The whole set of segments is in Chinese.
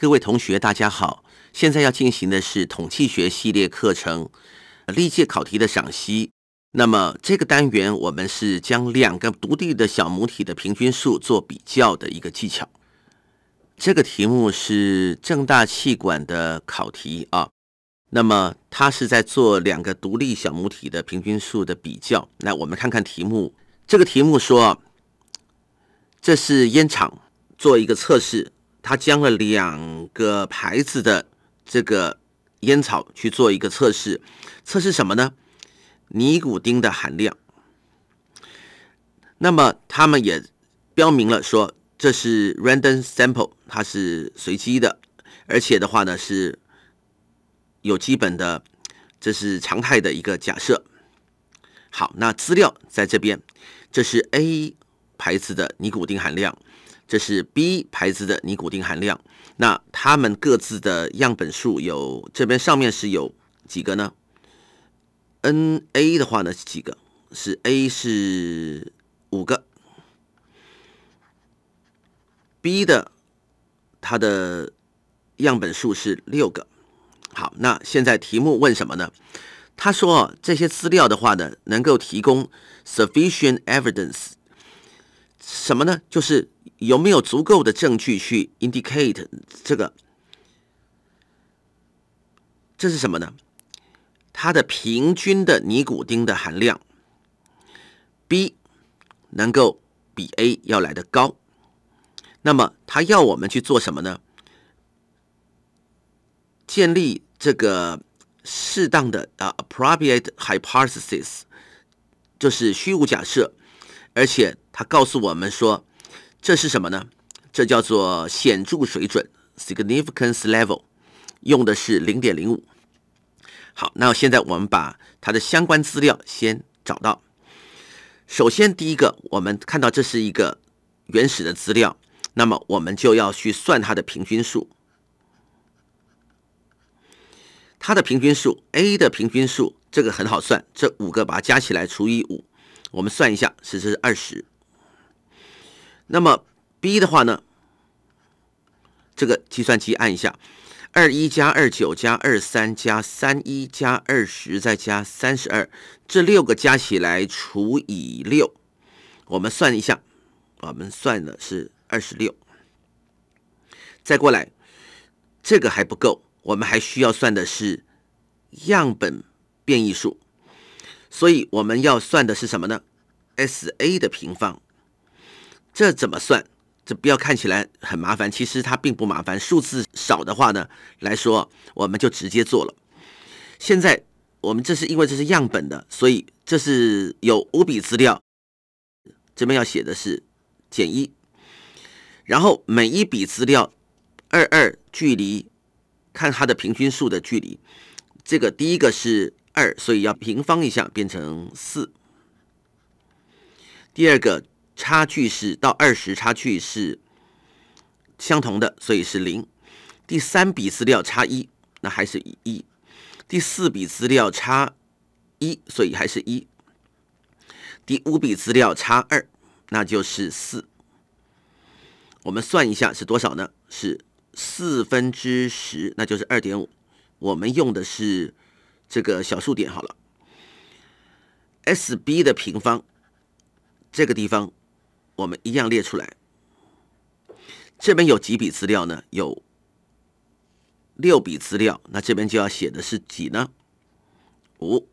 各位同学，大家好！现在要进行的是统计学系列课程历届考题的赏析。那么这个单元我们是将两个独立的小母体的平均数做比较的一个技巧。这个题目是正大气管的考题啊。那么它是在做两个独立小母体的平均数的比较。那我们看看题目，这个题目说，这是烟厂做一个测试。他将了两个牌子的这个烟草去做一个测试，测试什么呢？尼古丁的含量。那么他们也标明了说这是 random sample，它是随机的，而且的话呢是有基本的，这是常态的一个假设。好，那资料在这边，这是 A 牌子的尼古丁含量。这是 B 牌子的尼古丁含量，那它们各自的样本数有这边上面是有几个呢？N A 的话呢是几个？是 A 是五个，B 的它的样本数是六个。好，那现在题目问什么呢？他说这些资料的话呢，能够提供 sufficient evidence。什么呢？就是有没有足够的证据去 indicate 这个？这是什么呢？它的平均的尼古丁的含量 B 能够比 A 要来的高。那么，他要我们去做什么呢？建立这个适当的啊 appropriate hypothesis 就是虚无假设，而且。他告诉我们说，这是什么呢？这叫做显著水准 （significance level），用的是零点零五。好，那现在我们把它的相关资料先找到。首先，第一个我们看到这是一个原始的资料，那么我们就要去算它的平均数。它的平均数 A 的平均数，这个很好算，这五个把它加起来除以五，我们算一下，其实是二十。那么 B 的话呢？这个计算机按一下，二一加二九加二三加三一加二十再加三十二，这六个加起来除以六，我们算一下，我们算的是二十六。再过来，这个还不够，我们还需要算的是样本变异数，所以我们要算的是什么呢？S A 的平方。这怎么算？这不要看起来很麻烦，其实它并不麻烦。数字少的话呢，来说我们就直接做了。现在我们这是因为这是样本的，所以这是有五笔资料。这边要写的是减一，然后每一笔资料二二距离，看它的平均数的距离。这个第一个是二，所以要平方一下变成四。第二个。差距是到二十，差距是相同的，所以是零。第三笔资料差一，那还是一。第四笔资料差一，所以还是一。第五笔资料差二，那就是四。我们算一下是多少呢？是四分之十，那就是二点五。我们用的是这个小数点好了。S B 的平方，这个地方。我们一样列出来，这边有几笔资料呢？有六笔资料，那这边就要写的是几呢？五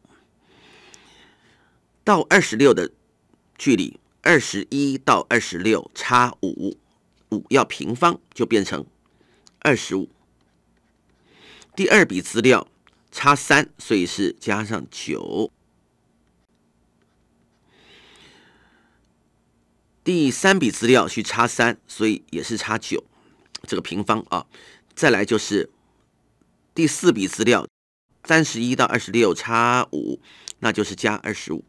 到二十六的距离，二十一到二十六差五，五要平方就变成二十五。第二笔资料差三，所以是加上九。第三笔资料去差三，所以也是差九，这个平方啊。再来就是第四笔资料，三十一到二十六差五，那就是加二十五。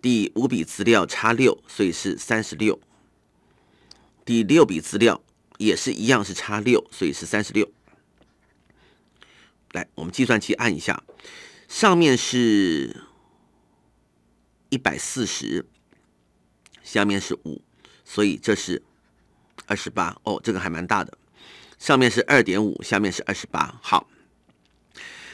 第五笔资料差六，所以是三十六。第六笔资料也是一样是差六，所以是三十六。来，我们计算器按一下，上面是一百四十。下面是五，所以这是二十八哦，这个还蛮大的。上面是二点五，下面是二十八。好，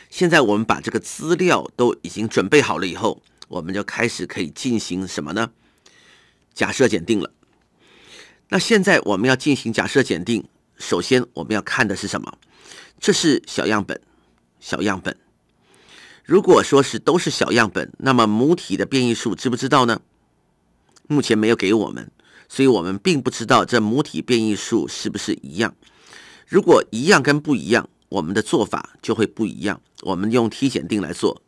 现在我们把这个资料都已经准备好了以后，我们就开始可以进行什么呢？假设检定了。那现在我们要进行假设检定，首先我们要看的是什么？这是小样本，小样本。如果说是都是小样本，那么母体的变异数知不知道呢？目前没有给我们，所以我们并不知道这母体变异数是不是一样。如果一样跟不一样，我们的做法就会不一样。我们用 t 检定来做，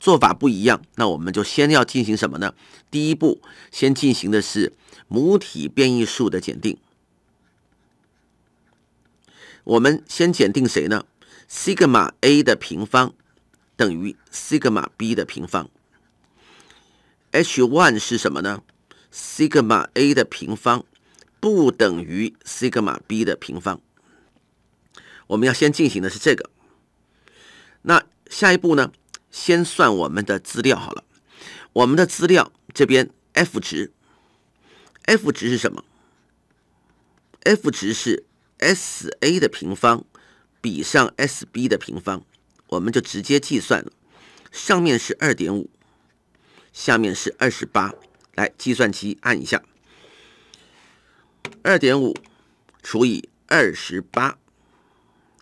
做法不一样，那我们就先要进行什么呢？第一步，先进行的是母体变异数的检定。我们先检定谁呢？sigma a 的平方等于 sigma b 的平方。h one 是什么呢？西格玛 a 的平方不等于西格玛 b 的平方，我们要先进行的是这个。那下一步呢？先算我们的资料好了。我们的资料这边 F 值，F 值是什么？F 值是 Sa 的平方比上 Sb 的平方，我们就直接计算了。上面是二点五，下面是二十八。来，计算机按一下，二点五除以二十八，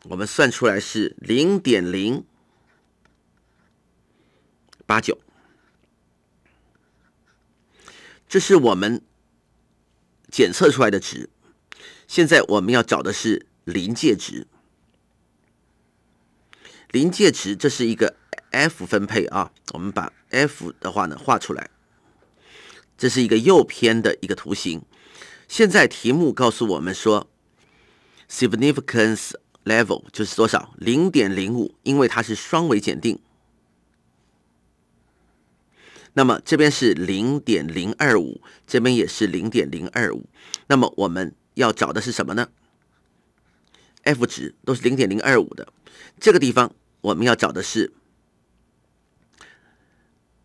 我们算出来是零点零八九。这是我们检测出来的值。现在我们要找的是临界值。临界值这是一个 F 分配啊，我们把 F 的话呢画出来。这是一个右偏的一个图形。现在题目告诉我们说，significance level 就是多少？零点零五，因为它是双尾检定。那么这边是零点零二五，这边也是零点零二五。那么我们要找的是什么呢？F 值都是零点零二五的，这个地方我们要找的是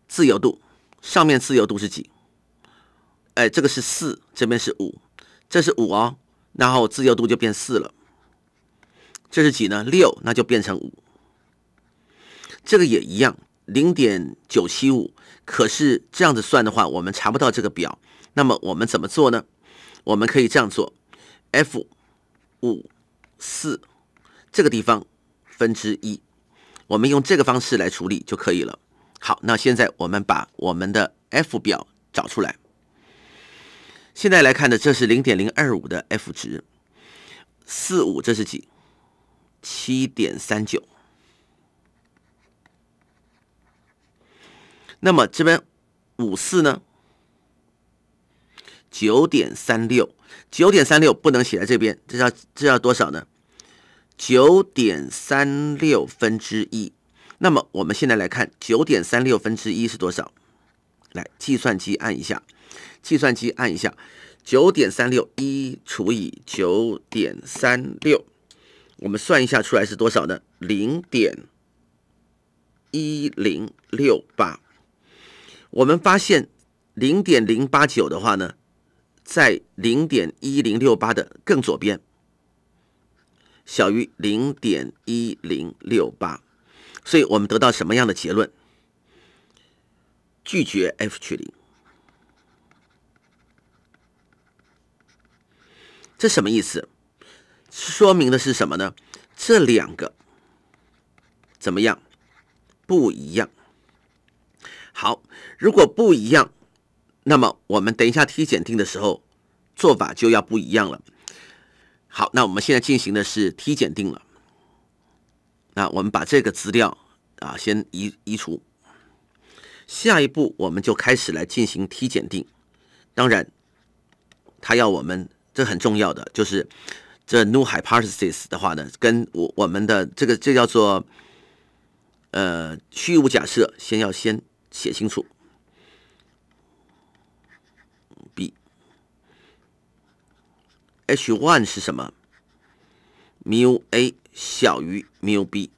自由度。上面自由度是几？哎，这个是四，这边是五，这是五哦，然后自由度就变四了。这是几呢？六，那就变成五。这个也一样，零点九七五。可是这样子算的话，我们查不到这个表。那么我们怎么做呢？我们可以这样做：F 五四这个地方分之一，我们用这个方式来处理就可以了。好，那现在我们把我们的 F 表找出来。现在来看的，这是零点零二五的 F 值，四五这是几？七点三九。那么这边五四呢？九点三六，九点三六不能写在这边，这叫这叫多少呢？九点三六分之一。那么我们现在来看九点三六分之一是多少？来，计算机按一下。计算机按一下，九点三六一除以九点三六，我们算一下出来是多少呢？零点一零六八。我们发现零点零八九的话呢，在零点一零六八的更左边，小于零点一零六八，所以我们得到什么样的结论？拒绝 f 取零。这什么意思？说明的是什么呢？这两个怎么样？不一样。好，如果不一样，那么我们等一下 T 检定的时候做法就要不一样了。好，那我们现在进行的是 T 检定了。那我们把这个资料啊先移移除。下一步我们就开始来进行 T 检定。当然，他要我们。这很重要的就是，这 New Hypothesis 的话呢，跟我我们的这个这叫做呃虚无假设，先要先写清楚。B H one 是什么？mu A 小于 mu B，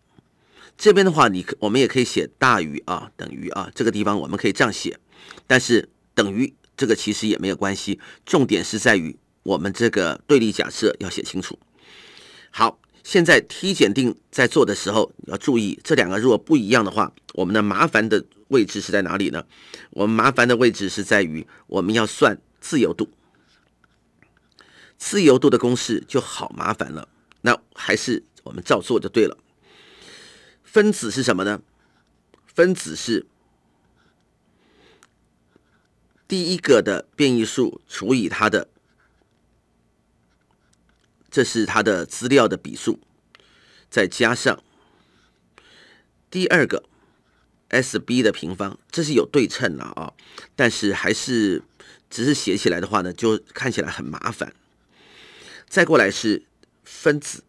这边的话，你我们也可以写大于啊，等于啊，这个地方我们可以这样写，但是等于这个其实也没有关系，重点是在于。我们这个对立假设要写清楚。好，现在 t 检定在做的时候要注意，这两个如果不一样的话，我们的麻烦的位置是在哪里呢？我们麻烦的位置是在于我们要算自由度，自由度的公式就好麻烦了。那还是我们照做就对了。分子是什么呢？分子是第一个的变异数除以它的。这是它的资料的笔数，再加上第二个 S B 的平方，这是有对称了啊，但是还是只是写起来的话呢，就看起来很麻烦。再过来是分子，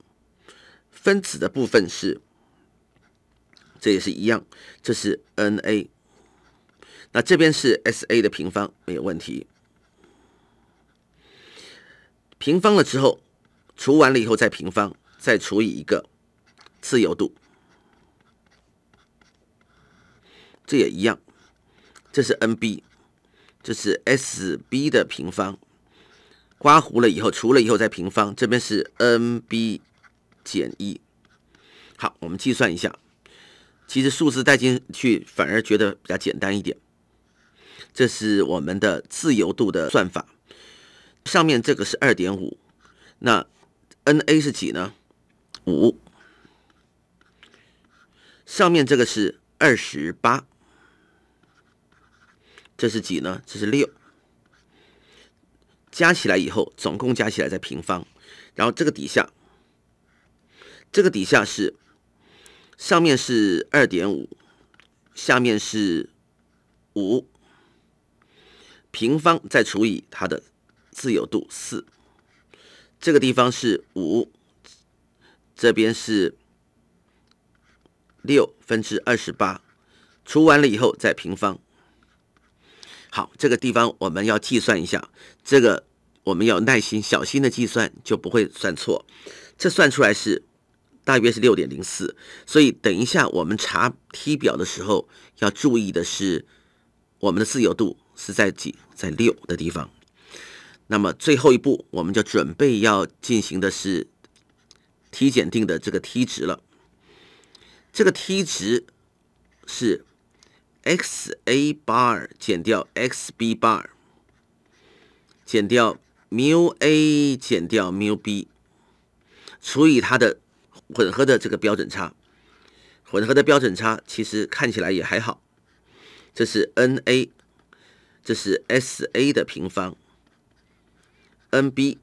分子的部分是这也是一样，这是 N A，那这边是 S A 的平方，没有问题，平方了之后。除完了以后再平方，再除以一个自由度，这也一样。这是 N B，这是 S B 的平方。刮弧了以后，除了以后再平方。这边是 N B 减一。好，我们计算一下。其实数字带进去反而觉得比较简单一点。这是我们的自由度的算法。上面这个是二点五，那。N_A 是几呢？五。上面这个是二十八，这是几呢？这是六。加起来以后，总共加起来再平方，然后这个底下，这个底下是，上面是二点五，下面是五，平方再除以它的自由度四。这个地方是五，这边是六分之二十八，除完了以后再平方。好，这个地方我们要计算一下，这个我们要耐心小心的计算，就不会算错。这算出来是大约是六点零四，所以等一下我们查 t 表的时候要注意的是，我们的自由度是在几，在六的地方。那么最后一步，我们就准备要进行的是 t 检定的这个 t 值了。这个 t 值是 x a bar 减掉 x b bar，减掉 mu a 减掉 mu b，除以它的混合的这个标准差。混合的标准差其实看起来也还好。这是 n a，这是 s a 的平方。n b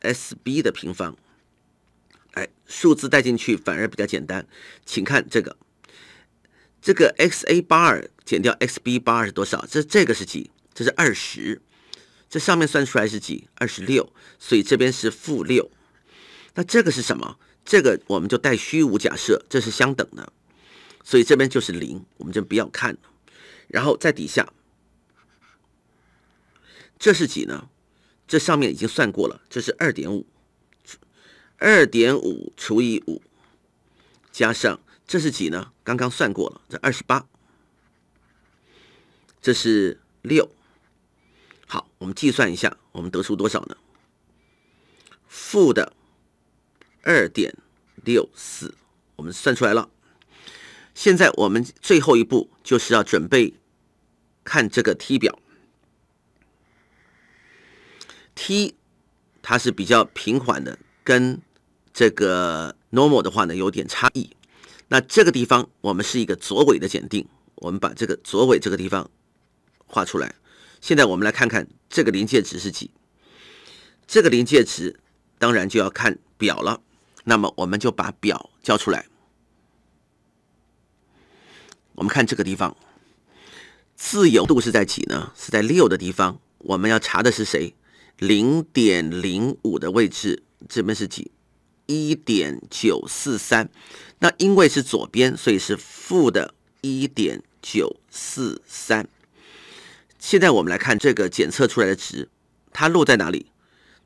s b 的平方，哎，数字带进去反而比较简单，请看这个，这个 x a 八二减掉 x b 八二是多少？这这个是几？这是二十，这上面算出来是几？二十六，所以这边是负六。那这个是什么？这个我们就带虚无假设，这是相等的，所以这边就是零，我们就不要看。然后在底下，这是几呢？这上面已经算过了，这是二点五，二点五除以五，加上这是几呢？刚刚算过了，这二十八，这是六，好，我们计算一下，我们得出多少呢？负的二点六四，我们算出来了。现在我们最后一步就是要准备看这个 T 表。T 它是比较平缓的，跟这个 normal 的话呢有点差异。那这个地方我们是一个左尾的检定，我们把这个左尾这个地方画出来。现在我们来看看这个临界值是几？这个临界值当然就要看表了。那么我们就把表交出来。我们看这个地方，自由度是在几呢？是在六的地方。我们要查的是谁？零点零五的位置，这边是几？一点九四三。那因为是左边，所以是负的。一点九四三。现在我们来看这个检测出来的值，它落在哪里？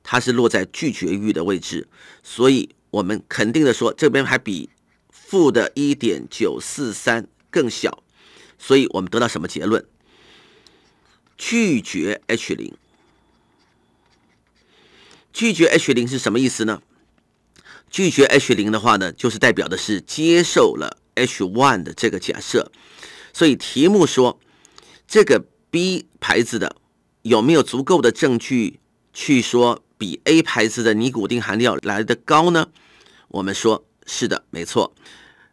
它是落在拒绝域的位置，所以我们肯定的说，这边还比负的。一点九四三更小，所以我们得到什么结论？拒绝 H 零。拒绝 H 零是什么意思呢？拒绝 H 零的话呢，就是代表的是接受了 H one 的这个假设。所以题目说，这个 B 牌子的有没有足够的证据去说比 A 牌子的尼古丁含量来的高呢？我们说，是的，没错。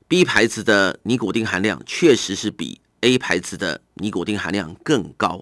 B 牌子的尼古丁含量确实是比 A 牌子的尼古丁含量更高。